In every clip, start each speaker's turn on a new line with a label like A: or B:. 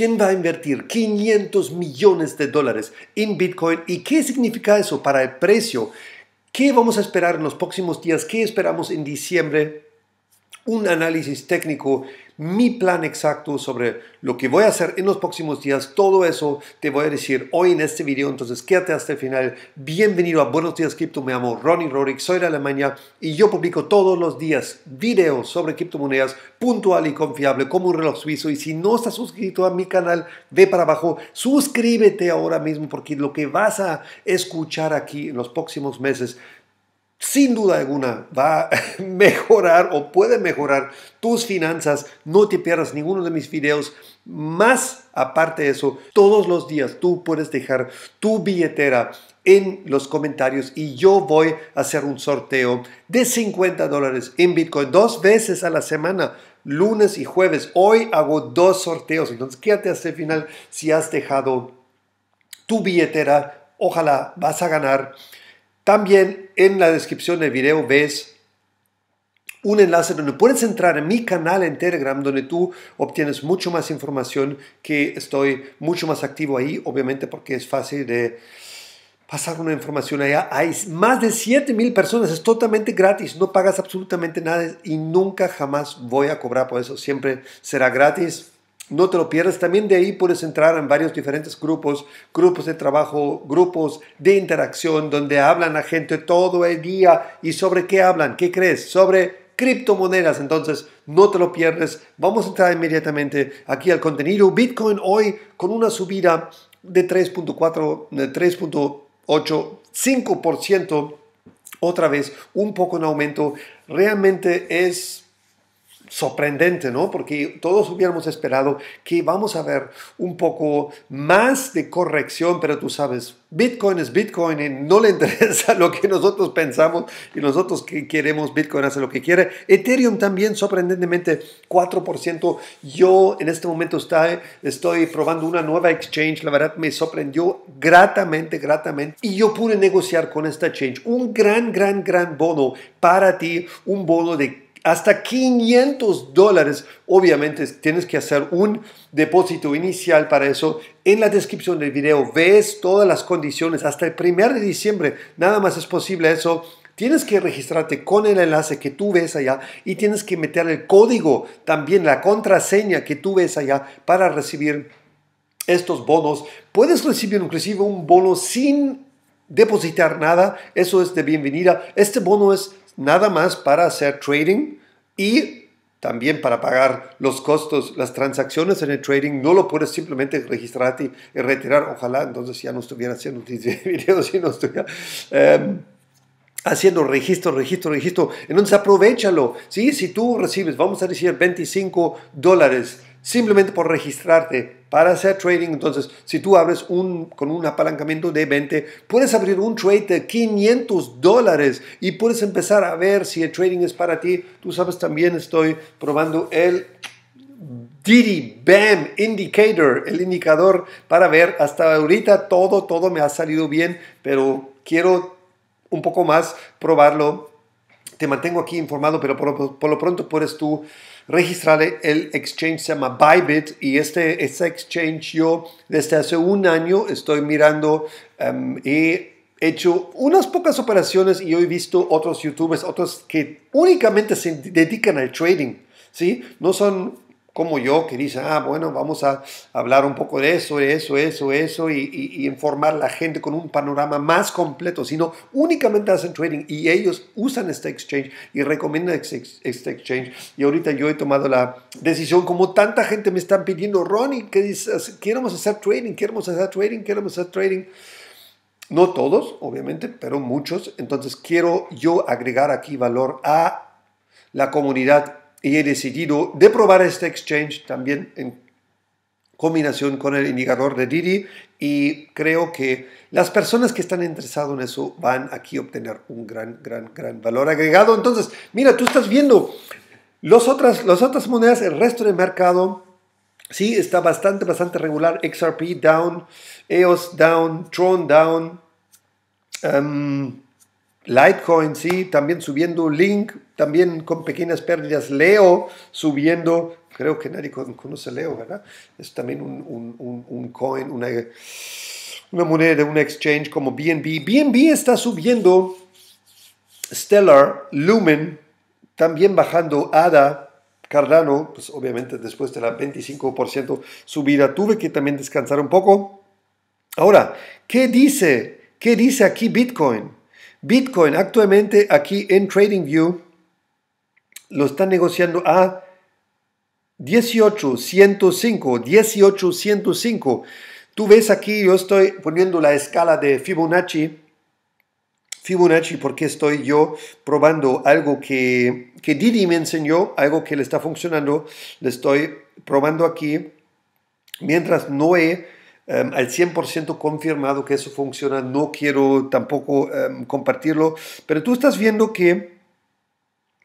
A: ¿Quién va a invertir 500 millones de dólares en Bitcoin? ¿Y qué significa eso para el precio? ¿Qué vamos a esperar en los próximos días? ¿Qué esperamos en diciembre? Un análisis técnico mi plan exacto sobre lo que voy a hacer en los próximos días, todo eso te voy a decir hoy en este video, entonces quédate hasta el final. Bienvenido a Buenos Días Cripto, me llamo Ronnie Rorick, soy de Alemania y yo publico todos los días videos sobre criptomonedas puntual y confiable como un reloj suizo y si no estás suscrito a mi canal, ve para abajo, suscríbete ahora mismo porque lo que vas a escuchar aquí en los próximos meses sin duda alguna va a mejorar o puede mejorar tus finanzas. No te pierdas ninguno de mis videos. Más aparte de eso, todos los días tú puedes dejar tu billetera en los comentarios y yo voy a hacer un sorteo de 50 dólares en Bitcoin dos veces a la semana, lunes y jueves. Hoy hago dos sorteos, entonces quédate hasta el final si has dejado tu billetera. Ojalá vas a ganar también en la descripción del video ves un enlace donde puedes entrar en mi canal en Telegram, donde tú obtienes mucho más información, que estoy mucho más activo ahí, obviamente porque es fácil de pasar una información allá. Hay más de 7000 personas, es totalmente gratis, no pagas absolutamente nada y nunca jamás voy a cobrar por eso, siempre será gratis. No te lo pierdas. También de ahí puedes entrar en varios diferentes grupos, grupos de trabajo, grupos de interacción, donde hablan a gente todo el día. ¿Y sobre qué hablan? ¿Qué crees? Sobre criptomonedas. Entonces, no te lo pierdes. Vamos a entrar inmediatamente aquí al contenido. Bitcoin hoy con una subida de 3.4, 3.8, 5%. Otra vez, un poco en aumento. Realmente es sorprendente, ¿no? Porque todos hubiéramos esperado que vamos a ver un poco más de corrección, pero tú sabes, Bitcoin es Bitcoin y no le interesa lo que nosotros pensamos y nosotros que queremos, Bitcoin hace lo que quiere. Ethereum también, sorprendentemente, 4%. Yo en este momento está, estoy probando una nueva exchange, la verdad me sorprendió gratamente, gratamente. Y yo pude negociar con esta exchange un gran, gran, gran bono para ti, un bono de hasta 500 dólares. Obviamente tienes que hacer un depósito inicial para eso. En la descripción del video ves todas las condiciones hasta el 1 de diciembre. Nada más es posible eso. Tienes que registrarte con el enlace que tú ves allá y tienes que meter el código, también la contraseña que tú ves allá para recibir estos bonos. Puedes recibir inclusive un bono sin depositar nada. Eso es de bienvenida. Este bono es nada más para hacer trading y también para pagar los costos, las transacciones en el trading, no lo puedes simplemente registrar y retirar. Ojalá entonces ya no estuviera haciendo videos y no estuviera em, haciendo registro, registro, registro. Entonces aprovechalo. ¿sí? Si tú recibes, vamos a decir, 25 dólares simplemente por registrarte para hacer trading. Entonces, si tú abres un, con un apalancamiento de 20, puedes abrir un trade de 500 dólares y puedes empezar a ver si el trading es para ti. Tú sabes, también estoy probando el Didi BAM Indicator, el indicador para ver hasta ahorita todo, todo me ha salido bien, pero quiero un poco más probarlo te mantengo aquí informado, pero por, lo pronto puedes tú registrar el exchange, se llama Bybit, y este, este exchange yo desde hace un año estoy mirando em, y he hecho unas pocas operaciones y yo he visto otros youtubers, otros que únicamente se dedican al trading, ¿sí? No son como yo que dice, ah, bueno, vamos a hablar un poco de eso, eso, eso, eso, y, y informar a la gente con un panorama más completo, sino únicamente hacen trading y ellos usan este exchange y recomiendan este, este exchange. Y ahorita yo he tomado la decisión, como tanta gente me están pidiendo, Ronnie, que dices, queremos hacer trading, queremos hacer trading, queremos hacer trading. No todos, obviamente, pero muchos. Entonces quiero yo agregar aquí valor a la comunidad y he decidido de probar este exchange también en combinación con el indicador de Didi y creo que las personas que están interesadas en eso van aquí a obtener un gran, gran, gran valor agregado. Entonces, mira, tú estás viendo las otras, las otras monedas, el resto del mercado, sí, está bastante, bastante regular. XRP down, EOS down, Tron down, em, Litecoin, sí, también subiendo, Link también con pequeñas pérdidas. Leo subiendo, creo que nadie conoce Leo, ¿verdad? Es también un, coin, una, una moneda, un exchange como BNB. BNB está subiendo, Stellar, Lumen, también bajando ADA. Cardano, pues obviamente después de la 25% subida, tuve que también descansar un poco. Ahora, ¿qué dice? ¿Qué dice aquí Bitcoin? Bitcoin actualmente aquí en TradingView lo está negociando a 18.105, 18.105. Tú ves aquí, yo estoy poniendo la escala de Fibonacci, Fibonacci porque estoy yo probando algo que, que Didi me enseñó, algo que le está funcionando, le estoy probando aquí, mientras no he em, al 100% confirmado que eso funciona, no quiero tampoco em, compartirlo, pero tú estás viendo que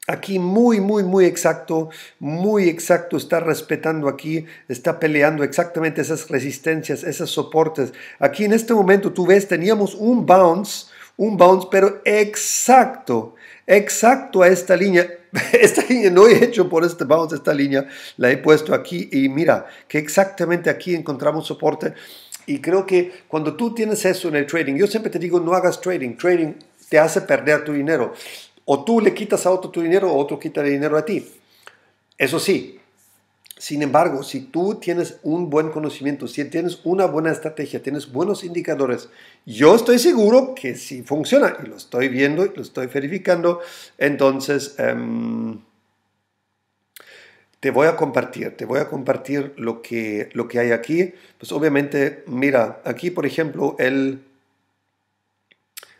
A: aquí muy, muy, muy exacto, muy exacto, está respetando aquí, está peleando exactamente esas resistencias, esos soportes. Aquí en este momento, tú ves, teníamos un bounce, un bounce, pero exacto, exacto a esta línea. Esta línea no he hecho por este bounce, esta línea la he puesto aquí y mira que exactamente aquí encontramos soporte. Y creo que cuando tú tienes eso en el trading, yo siempre te digo, no hagas trading. Trading te hace perder tu dinero. O tú le quitas a otro tu dinero o otro quita el dinero a ti. Eso sí, sin embargo, si tú tienes un buen conocimiento, si tienes una buena estrategia, tienes buenos indicadores, yo estoy seguro que si funciona y lo estoy viendo y lo estoy verificando. Entonces, em, te voy a compartir, te voy a compartir lo que, lo que hay aquí. Pues obviamente, mira, aquí por ejemplo, el,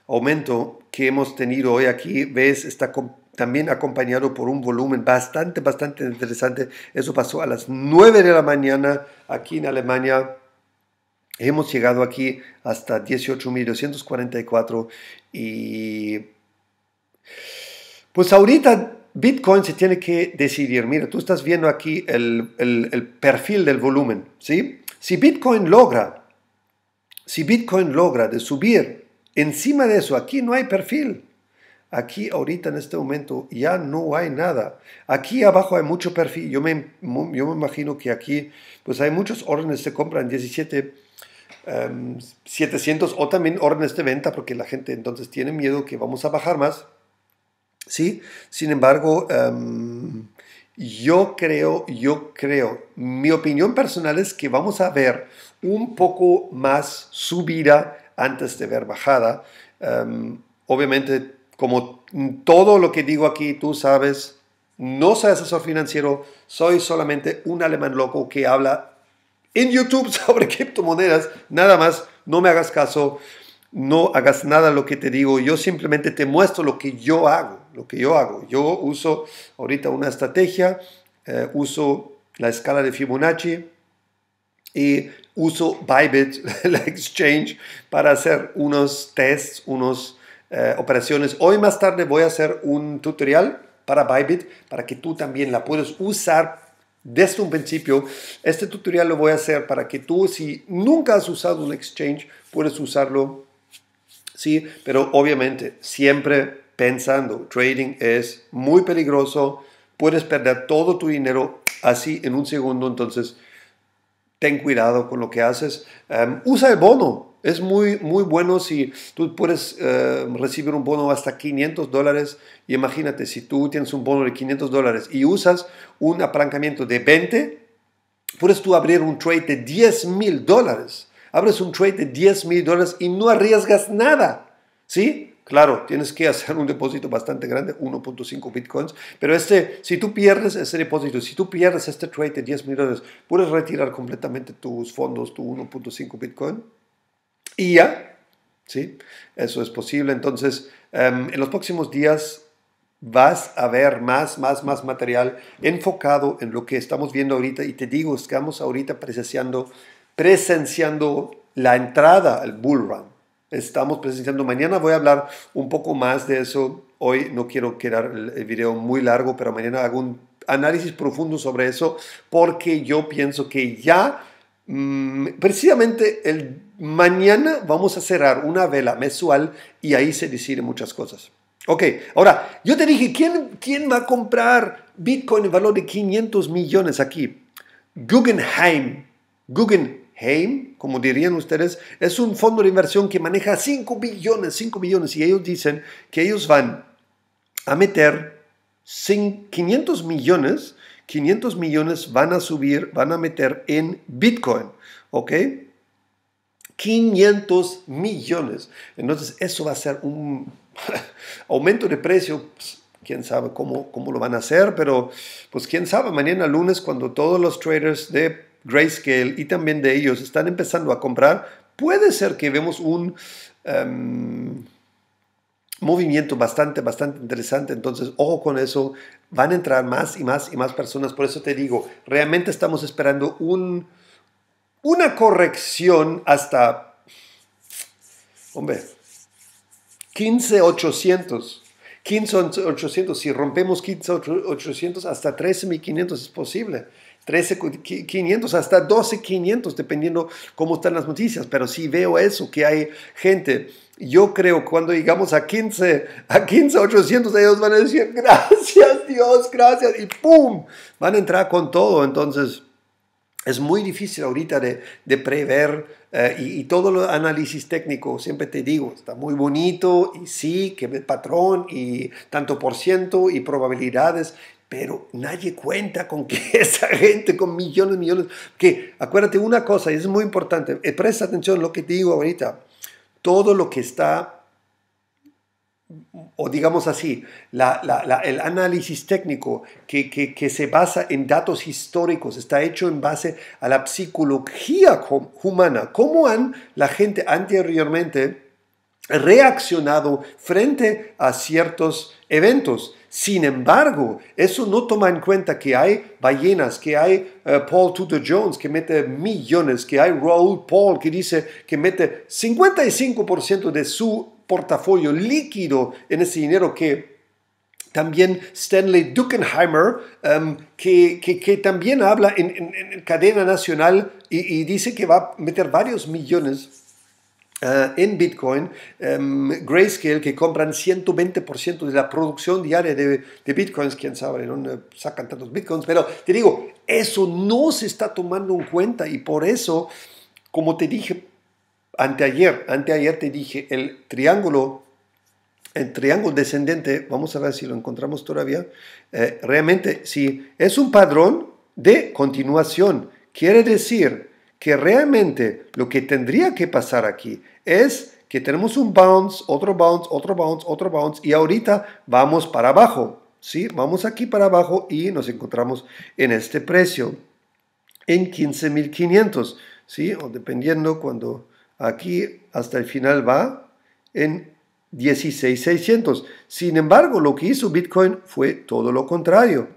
A: aumento que hemos tenido hoy aquí, ves, está también acompañado por un volumen bastante, bastante interesante. Eso pasó a las 9 de la mañana aquí en Alemania. Hemos llegado aquí hasta 18.244 y pues ahorita Bitcoin se tiene que decidir. Mira, tú estás viendo aquí el, perfil del volumen, ¿sí? Si Bitcoin logra, si Bitcoin logra de subir Encima de eso, aquí no hay perfil. Aquí ahorita en este momento ya no hay nada. Aquí abajo hay mucho perfil. Yo me, imagino que aquí pues hay muchos órdenes de compra en 17, 700 em, o también órdenes de venta porque la gente entonces tiene miedo que vamos a bajar más. ¿Sí? Sin embargo, em, yo creo, yo creo, mi opinión personal es que vamos a ver un poco más subida antes de ver bajada. Em, obviamente, como todo lo que digo aquí, tú sabes, no soy asesor financiero, soy solamente un alemán loco que habla en YouTube sobre criptomonedas, nada más, no me hagas caso, no hagas nada lo que te digo, yo simplemente te muestro lo que yo hago, lo que yo hago. Yo uso ahorita una estrategia, eh, uso la escala de Fibonacci y uso Bybit, la exchange, para hacer unos tests, unas eh, operaciones. Hoy más tarde voy a hacer un tutorial para Bybit, para que tú también la puedas usar desde un principio. Este tutorial lo voy a hacer para que tú, si nunca has usado un exchange, puedes usarlo, ¿sí? Pero obviamente, siempre pensando, trading es muy peligroso, puedes perder todo tu dinero así en un segundo, entonces ten cuidado con lo que haces. Em, usa el bono. Es muy, muy bueno si tú puedes em, recibir un bono hasta 500 dólares. Y imagínate, si tú tienes un bono de 500 dólares y usas un apalancamiento de 20, puedes tú abrir un trade de 10 mil dólares. Abres un trade de 10 mil dólares y no arriesgas nada. ¿Sí? Claro, tienes que hacer un depósito bastante grande, 1.5 bitcoins, pero este, si tú pierdes ese depósito, si tú pierdes este trade de 10 dólares, puedes retirar completamente tus fondos, tu 1.5 bitcoin, y ya, ¿sí? Eso es posible. Entonces, em, en los próximos días vas a ver más, más, más material enfocado en lo que estamos viendo ahorita, y te digo, estamos ahorita presenciando, presenciando la entrada al bull run estamos presenciando mañana. Voy a hablar un poco más de eso. Hoy no quiero quedar el video muy largo, pero mañana hago un análisis profundo sobre eso porque yo pienso que ya mm, precisamente el mañana vamos a cerrar una vela mensual y ahí se deciden muchas cosas. Ok, ahora, yo te dije, ¿quién, quién va a comprar Bitcoin en valor de 500 millones aquí? Guggenheim. Guggenheim. Heim, como dirían ustedes, es un fondo de inversión que maneja 5 billones, 5 billones, y ellos dicen que ellos van a meter 500 millones, 500 millones van a subir, van a meter en Bitcoin, ¿ok? 500 millones. Entonces, eso va a ser un aumento de precio. Pues, quién sabe cómo, cómo lo van a hacer, pero pues quién sabe, mañana lunes cuando todos los traders de Grayscale y también de ellos están empezando a comprar, puede ser que vemos un em, movimiento bastante, bastante interesante. Entonces, ojo con eso, van a entrar más y más y más personas. Por eso te digo, realmente estamos esperando un, una corrección hasta, hombre, 15,800. 15,800, si rompemos 15,800 hasta 13,500 es posible. 500 hasta 500 dependiendo cómo están las noticias. Pero sí veo eso, que hay gente. Yo creo cuando llegamos a 15, a 15, 800, ellos van a decir, gracias Dios, gracias, y ¡pum! Van a entrar con todo. Entonces, es muy difícil ahorita de, prever eh, y, todo el análisis técnico, siempre te digo, está muy bonito y sí, que patrón y tanto por ciento y probabilidades, pero nadie cuenta con que esa gente con millones y millones, que acuérdate una cosa, y es muy importante, eh, presta atención a lo que te digo ahorita, todo lo que está, o digamos así, el análisis técnico que, que, que, se basa en datos históricos, está hecho en base a la psicología humana, cómo han la gente anteriormente reaccionado frente a ciertos eventos. Sin embargo, eso no toma en cuenta que hay ballenas, que hay eh, Paul Tudor Jones que mete millones, que hay Raúl Paul que dice que mete 55% de su portafolio líquido en ese dinero que también Stanley Duckenheimer, em, que, también habla en, cadena nacional y, dice que va a meter varios millones eh, en Bitcoin, em, Grayscale, que compran 120% de la producción diaria de, de Bitcoins, quién sabe no sacan tantos Bitcoins, pero te digo, eso no se está tomando en cuenta y por eso, como te dije anteayer, anteayer te dije, el triángulo, el triángulo descendente, vamos a ver si lo encontramos todavía, eh, realmente sí, es un padrón de continuación, quiere decir que realmente lo que tendría que pasar aquí es que tenemos un bounce, otro bounce, otro bounce, otro bounce y ahorita vamos para abajo. ¿sí? Vamos aquí para abajo y nos encontramos en este precio, en 15.500, ¿sí? o dependiendo cuando aquí hasta el final va, en 16.600. Sin embargo, lo que hizo Bitcoin fue todo lo contrario.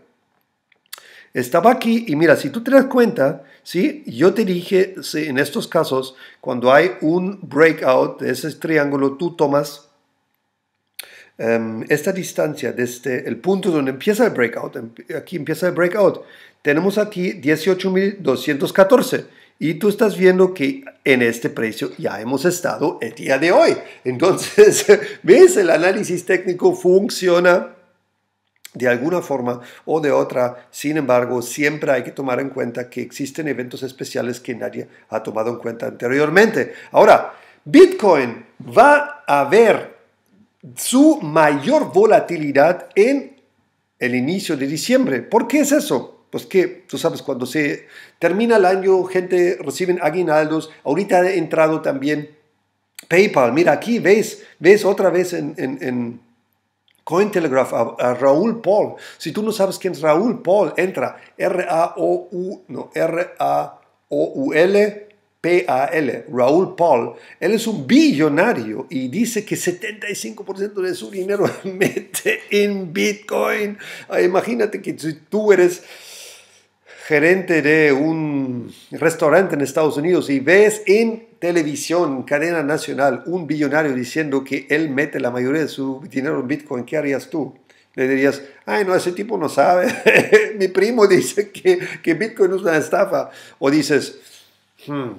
A: Estaba aquí y mira, si tú te das cuenta, ¿sí? yo te dije, en estos casos, cuando hay un breakout de ese triángulo, tú tomas em, esta distancia desde este, el punto donde empieza el breakout. Em, aquí empieza el breakout. Tenemos aquí 18.214. Y tú estás viendo que en este precio ya hemos estado el día de hoy. Entonces, ¿ves? El análisis técnico funciona de alguna forma o de otra, sin embargo, siempre hay que tomar en cuenta que existen eventos especiales que nadie ha tomado en cuenta anteriormente. Ahora, Bitcoin va a ver su mayor volatilidad en el inicio de diciembre. ¿Por qué es eso? Pues que, tú sabes, cuando se termina el año, gente recibe aguinaldos. Ahorita ha entrado también PayPal. Mira, aquí ves, ves otra vez en Cointelegraph, Raúl Paul. Si tú no sabes quién es Raúl Paul, entra R-A-O-U, no, R-A-O-U-L. L Raúl Paul, él es un billonario y dice que 75% de su dinero mete en Bitcoin. Ah, imagínate que si tú eres gerente de un restaurante en Estados Unidos y ves en televisión, cadena nacional, un billonario diciendo que él mete la mayoría de su dinero en Bitcoin, ¿qué harías tú? Le dirías, ay, no, ese tipo no sabe. Mi primo dice que, Bitcoin es una estafa. O dices, hmm,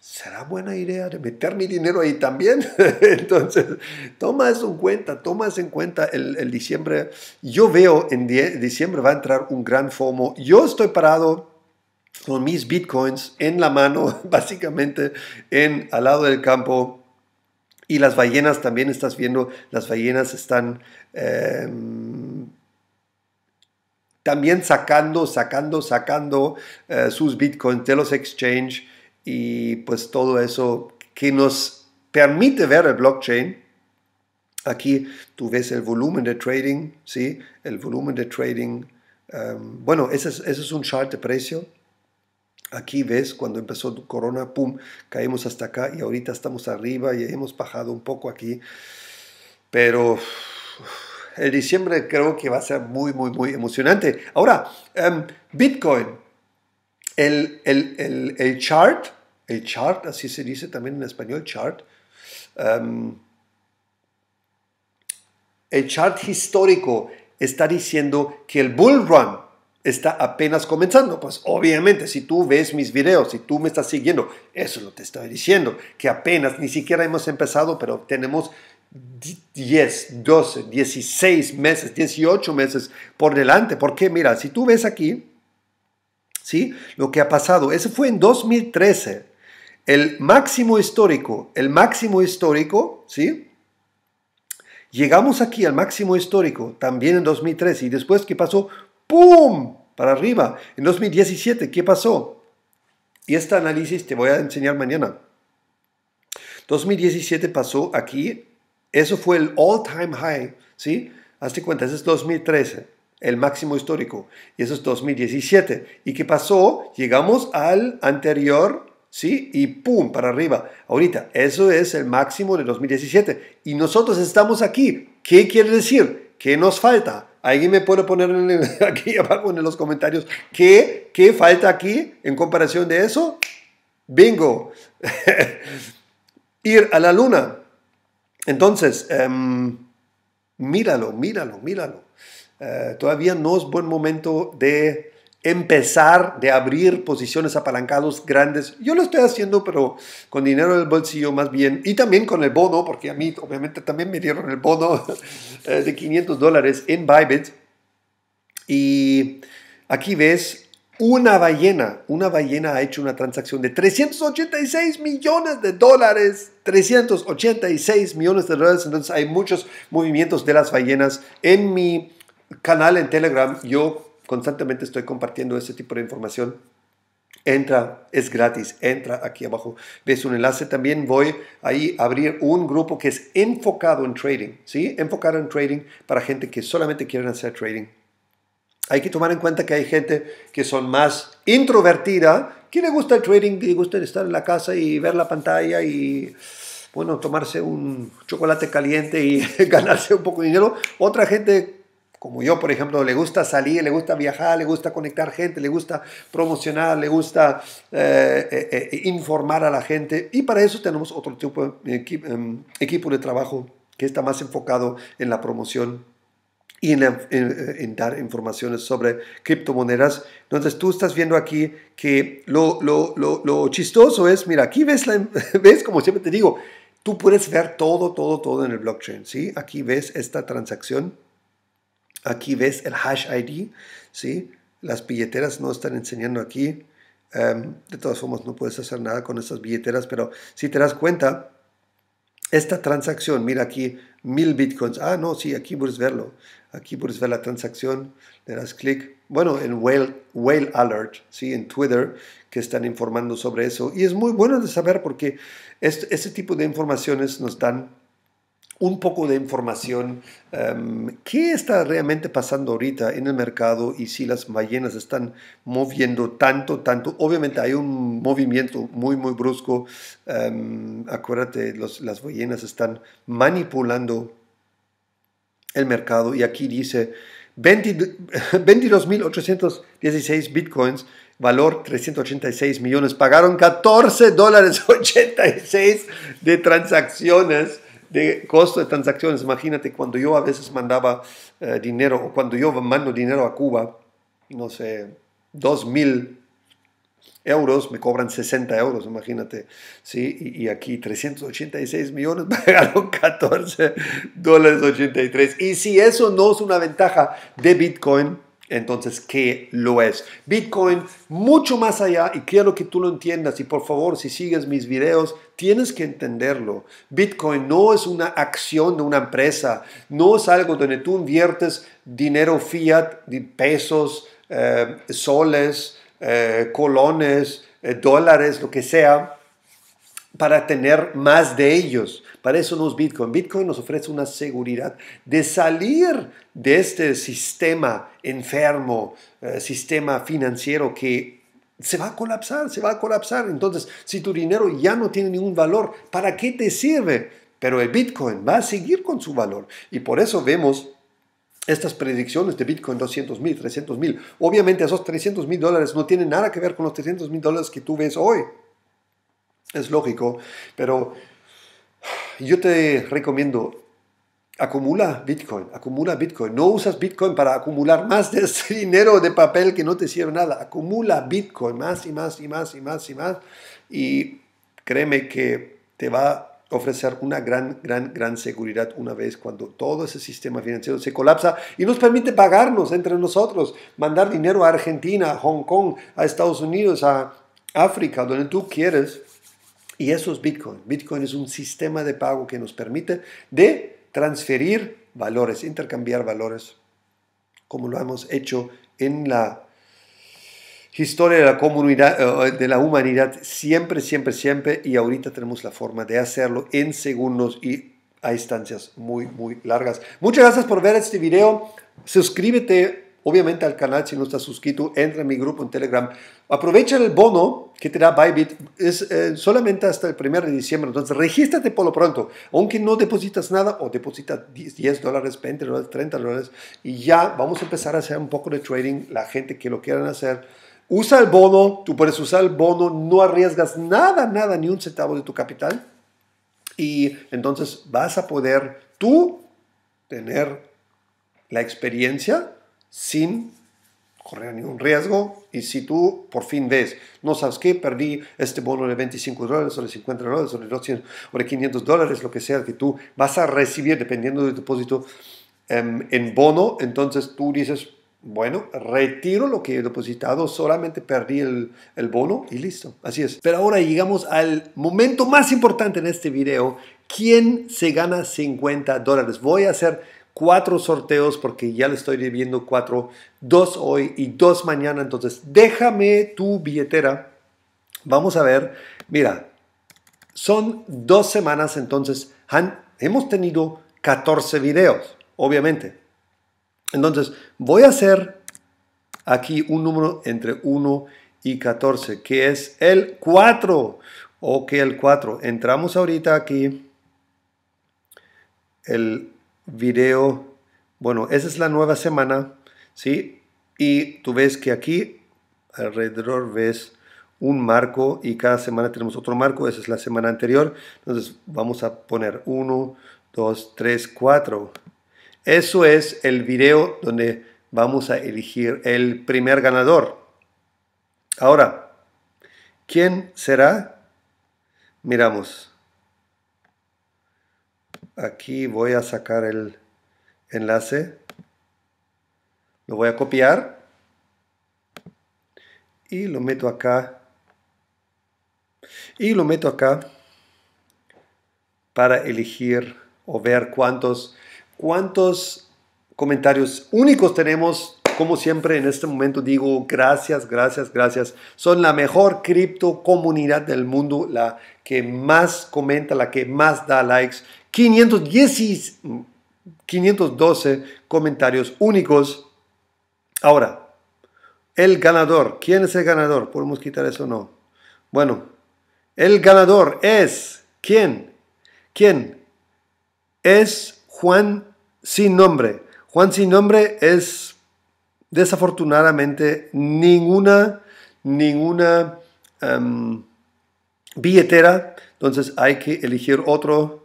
A: ¿será buena idea de meter mi dinero ahí también? Entonces, toma eso en cuenta, toma eso en cuenta el, diciembre. Yo veo en diciembre va a entrar un gran FOMO. Yo estoy parado con mis bitcoins en la mano, básicamente en, al lado del campo. Y las ballenas también estás viendo, las ballenas están em, también sacando, sacando, sacando eh, sus bitcoins de los exchange y pues todo eso que nos permite ver el blockchain. Aquí tú ves el volumen de trading, ¿sí? El volumen de trading. Em, bueno, ese es, ese es un chart de precio Aquí ves, cuando empezó corona, pum, caímos hasta acá y ahorita estamos arriba y hemos bajado un poco aquí. Pero el diciembre creo que va a ser muy, muy, muy emocionante. Ahora, em, Bitcoin, el, chart, el chart, así se dice también en español, chart, em, el chart histórico está diciendo que el bull run, está apenas comenzando. Pues obviamente, si tú ves mis videos, si tú me estás siguiendo, eso lo te estoy diciendo, que apenas, ni siquiera hemos empezado, pero tenemos 10, 12, 16 meses, 18 meses por delante. Porque mira, si tú ves aquí, ¿sí? Lo que ha pasado, eso fue en 2013. El máximo histórico, el máximo histórico, ¿sí? Llegamos aquí al máximo histórico también en 2013 y después, ¿qué pasó? ¡pum! para arriba. En 2017, ¿qué pasó? Y este análisis te voy a enseñar mañana. 2017 pasó aquí, eso fue el all-time high, ¿sí? Hazte cuenta, ese es 2013, el máximo histórico, y eso es 2017. ¿Y qué pasó? Llegamos al anterior, ¿sí? Y ¡pum! para arriba. Ahorita, eso es el máximo de 2017. Y nosotros estamos aquí. ¿Qué quiere decir? ¿Qué nos falta? Alguien me puede poner aquí abajo en los comentarios qué, falta aquí en comparación de eso. Bingo. Ir a la luna. Entonces, em, míralo, míralo, míralo. Eh, todavía no es buen momento de empezar de abrir posiciones apalancados grandes. Yo lo estoy haciendo, pero con dinero del bolsillo más bien, y también con el bono, porque a mí obviamente también me dieron el bono eh, de 500 dólares en Bybit. Y aquí ves una ballena, una ballena ha hecho una transacción de 386 millones de dólares, 386 millones de dólares, entonces hay muchos movimientos de las ballenas en mi canal en Telegram. Yo constantemente estoy compartiendo este tipo de información. Entra, es gratis, entra aquí abajo. Ves un enlace, también voy ahí a abrir un grupo que es enfocado en trading, ¿sí? Enfocado en trading para gente que solamente quieren hacer trading. Hay que tomar en cuenta que hay gente que son más introvertida, ¿Quién le gusta el trading, le gusta estar en la casa y ver la pantalla y bueno, tomarse un chocolate caliente y ganarse un poco de dinero. Otra gente como yo, por ejemplo, le gusta salir, le gusta viajar, le gusta conectar gente, le gusta promocionar, le gusta eh, eh, eh, informar a la gente. Y para eso tenemos otro tipo de em, equipo, de trabajo que está más enfocado en la promoción y en, dar informaciones sobre criptomonedas. Entonces tú estás viendo aquí que lo, chistoso es, mira, aquí ves, la, ves, como siempre te digo, tú puedes ver todo, todo, todo en el blockchain, ¿sí? Aquí ves esta transacción Aquí ves el hash ID, ¿sí? Las billeteras no están enseñando aquí. Em, de todas formas, no puedes hacer nada con estas billeteras, pero si te das cuenta, esta transacción, mira aquí, mil bitcoins. Ah, no, sí, aquí puedes verlo. Aquí puedes ver la transacción, le das clic. Bueno, en whale, Alert, ¿sí? en Twitter, que están informando sobre eso. Y es muy bueno de saber porque este, este tipo de informaciones nos dan un poco de información. Em, ¿Qué está realmente pasando ahorita en el mercado y si las ballenas están moviendo tanto, tanto? Obviamente hay un movimiento muy, muy brusco. Em, acuérdate, las ballenas están manipulando el mercado y aquí dice 22.816 bitcoins, valor 386 millones, pagaron 14 dólares 86 de transacciones de costo de transacciones. Imagínate cuando yo a veces mandaba eh, dinero, o cuando yo mando dinero a Cuba, no sé, mil euros, me cobran 60 euros, imagínate, ¿sí? Y, y aquí 386 millones pagaron 14 dólares 83. Y si eso no es una ventaja de Bitcoin, entonces qué lo es. Bitcoin, mucho más allá, y quiero que tú lo entiendas, y por favor, si sigues mis videos, tienes que entenderlo. Bitcoin no es una acción de una empresa, no es algo donde tú inviertes dinero fiat, pesos, eh, soles, eh, colones, eh, dólares, lo que sea para tener más de ellos. Para eso no es Bitcoin. Bitcoin nos ofrece una seguridad de salir de este sistema enfermo, eh, sistema financiero que se va a colapsar, se va a colapsar. Entonces, si tu dinero ya no tiene ningún valor, ¿para qué te sirve? Pero el Bitcoin va a seguir con su valor. Y por eso vemos estas predicciones de Bitcoin 200 mil, 300 mil. Obviamente esos 300 mil dólares no tienen nada que ver con los 300 mil dólares que tú ves hoy. Es lógico, pero yo te recomiendo, acumula Bitcoin, acumula Bitcoin. No usas Bitcoin para acumular más de ese dinero de papel que no te sirve nada. Acumula Bitcoin más y más y más y más y más. Y créeme que te va a ofrecer una gran, gran, gran seguridad una vez cuando todo ese sistema financiero se colapsa y nos permite pagarnos entre nosotros, mandar dinero a Argentina, a Hong Kong, a Estados Unidos, a África, donde tú quieres y eso es Bitcoin. Bitcoin es un sistema de pago que nos permite de transferir valores, intercambiar valores, como lo hemos hecho en la historia de la comunidad, eh, de la humanidad, siempre, siempre, siempre, y ahorita tenemos la forma de hacerlo en segundos y a instancias muy, muy largas. Muchas gracias por ver este video. Suscríbete Obviamente al canal, si no estás suscrito, entra en mi grupo en Telegram. Aprovecha el bono que te da Bybit. Es eh, solamente hasta el 1 de diciembre. Entonces, regístrate por lo pronto. Aunque no depositas nada o depositas 10, 10 dólares, 20 dólares, 30 dólares. Y ya vamos a empezar a hacer un poco de trading. La gente que lo quieran hacer. Usa el bono. Tú puedes usar el bono. No arriesgas nada, nada, ni un centavo de tu capital. Y entonces vas a poder tú tener la experiencia sin correr ningún riesgo. Y si tú por fin ves, no sabes qué, perdí este bono de 25 dólares o de 50 dólares o de, 200, o de 500 dólares, lo que sea que tú vas a recibir dependiendo del depósito em, en bono, entonces tú dices, bueno, retiro lo que he depositado, solamente perdí el, el, bono y listo. Así es. Pero ahora llegamos al momento más importante en este video. ¿Quién se gana 50 dólares? Voy a hacer cuatro sorteos porque ya le estoy debiendo cuatro, dos hoy y dos mañana. Entonces, déjame tu billetera. Vamos a ver. Mira, son dos semanas, entonces han, hemos tenido 14 videos, obviamente. Entonces, voy a hacer aquí un número entre 1 y 14, que es el 4. Ok, el 4. Entramos ahorita aquí. El video. Bueno, esa es la nueva semana, ¿sí? Y tú ves que aquí alrededor ves un marco y cada semana tenemos otro marco, esa es la semana anterior. Entonces vamos a poner 1, 2, 3, 4. Eso es el video donde vamos a elegir el primer ganador. Ahora, ¿quién será? Miramos. Aquí voy a sacar el enlace. Lo voy a copiar. Y lo meto acá. Y lo meto acá para elegir o ver cuántos, cuántos comentarios únicos tenemos. Como siempre, en este momento digo gracias, gracias, gracias. Son la mejor cripto comunidad del mundo, la que más comenta, la que más da likes, 510, 512 comentarios únicos. Ahora, el ganador. ¿Quién es el ganador? ¿Podemos quitar eso o no? Bueno, el ganador es... ¿Quién? ¿Quién? Es Juan sin nombre. Juan sin nombre es desafortunadamente ninguna, ninguna em, billetera. Entonces hay que elegir otro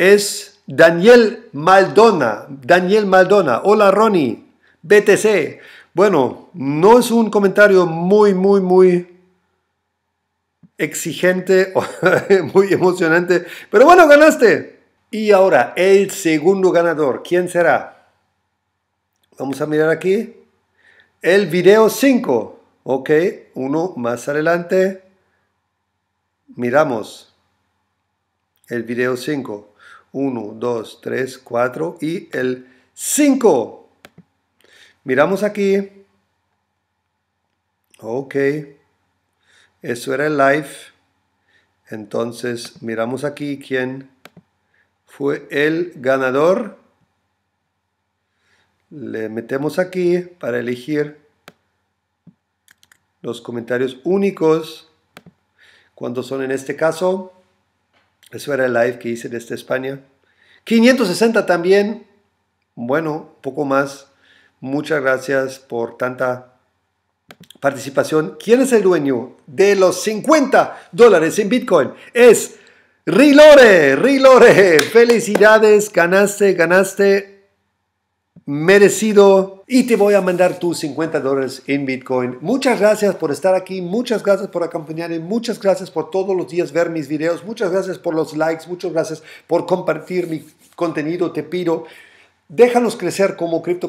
A: es Daniel Maldona. Daniel Maldona. Hola Ronnie, BTC. Bueno, no es un comentario muy, muy, muy exigente, muy emocionante, pero bueno, ganaste. Y ahora, el segundo ganador, ¿quién será? Vamos a mirar aquí. El video 5. Ok, uno más adelante. Miramos el video 5. 1, 2, 3, 4 y el 5. Miramos aquí. Ok. Eso era el live. Entonces, miramos aquí quién fue el ganador. Le metemos aquí para elegir los comentarios únicos. ¿Cuántos son en este caso? Eso era el live que hice desde este España. 560 también. Bueno, poco más. Muchas gracias por tanta participación. ¿Quién es el dueño de los 50 dólares en Bitcoin? Es Rilore, Rilore. Felicidades, ganaste, ganaste merecido y te voy a mandar tus 50 dólares en Bitcoin. Muchas gracias por estar aquí, muchas gracias por acompañarme, muchas gracias por todos los días ver mis videos, muchas gracias por los likes, muchas gracias por compartir mi contenido, te pido. Déjanos crecer como cripto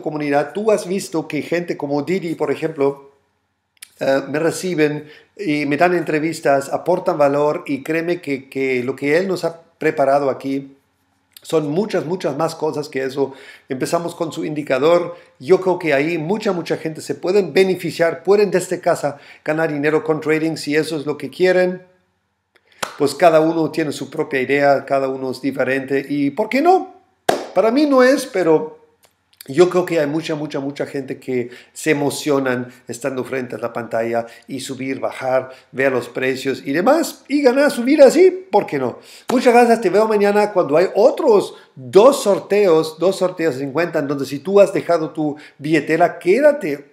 A: Tú has visto que gente como Didi, por ejemplo, eh, me reciben y me dan entrevistas, aportan valor y créeme que, que, lo que él nos ha preparado aquí son muchas, muchas más cosas que eso. Empezamos con su indicador. Yo creo que ahí mucha, mucha gente se pueden beneficiar, pueden desde este casa ganar dinero con trading si eso es lo que quieren. Pues cada uno tiene su propia idea, cada uno es diferente y ¿por qué no? Para mí no es, pero yo creo que hay mucha, mucha, mucha gente que se emocionan estando frente a la pantalla y subir, bajar, ver los precios y demás y ganar subir así, ¿por qué no? Muchas gracias, te veo mañana cuando hay otros dos sorteos, dos sorteos de 50, en donde si tú has dejado tu billetera, quédate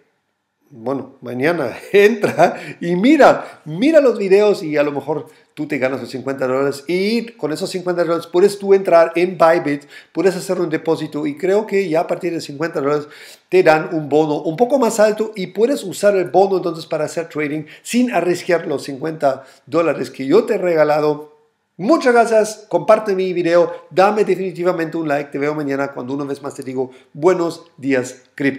A: bueno, mañana entra y mira, mira los videos y a lo mejor tú te ganas los 50 dólares y con esos 50 dólares puedes tú entrar en Bybit, puedes hacer un depósito y creo que ya a partir de 50 dólares te dan un bono un poco más alto y puedes usar el bono entonces para hacer trading sin arriesgar los 50 dólares que yo te he regalado. Muchas gracias, comparte mi video, dame definitivamente un like, te veo mañana cuando una vez más te digo buenos días cripto.